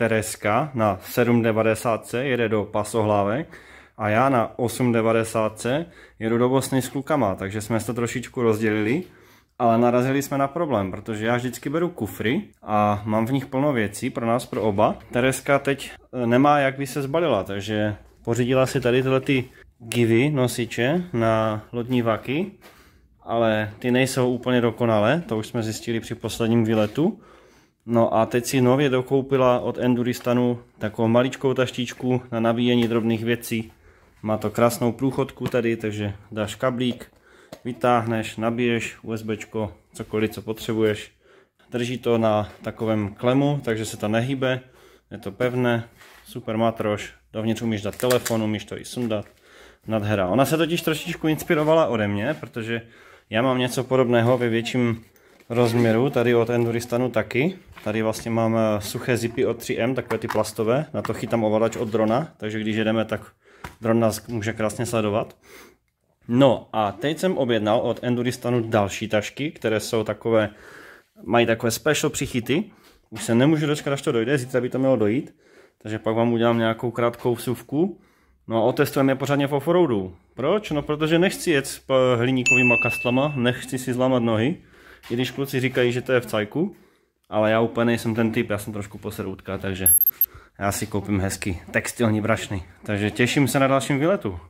Tereska na 7,90 jede do Pasohlávek a já na 8,90 jedu do Bosny s klukama, takže jsme se to trošičku rozdělili, ale narazili jsme na problém, protože já vždycky beru kufry a mám v nich plno věcí pro nás, pro oba. Tereska teď e, nemá jak by se zbalila, takže pořídila si tady tyhle ty givy nosiče na lodní vaky, ale ty nejsou úplně dokonalé, to už jsme zjistili při posledním výletu. No a teď si nově dokoupila od Enduristanu takovou maličkou taštičku na nabíjení drobných věcí. Má to krásnou průchodku tady, takže dáš kablík, vytáhneš, nabiješ USB, cokoliv, co potřebuješ. Drží to na takovém klemu, takže se to nehybe, je to pevné, super matroš, dovnitř umíš dát telefon, umíš to i sundat, nadhera. Ona se totiž trošičku inspirovala ode mě, protože já mám něco podobného ve větším rozměru, tady od Enduristanu taky. Tady vlastně mám eh, suché zipy od 3M, takové ty plastové, na to chytám ovladač od drona, takže když jedeme, tak dron nás může krásně sledovat. No a teď jsem objednal od Enduristanu další tašky, které jsou takové, mají takové special přichyty. Už se nemůžu dočkat, až to dojde, zítra by to mělo dojít. Takže pak vám udělám nějakou krátkou vsuvku. No a otestujeme je pořádně v offroadu. Proč? No protože nechci jet s eh, hliníkovými kastlama, nechci si zlamat nohy i když kluci říkají, že to je v cajku, ale já úplně nejsem ten typ, já jsem trošku poseroutka, takže já si koupím hezky textilní brašny. Takže těším se na dalším výletu.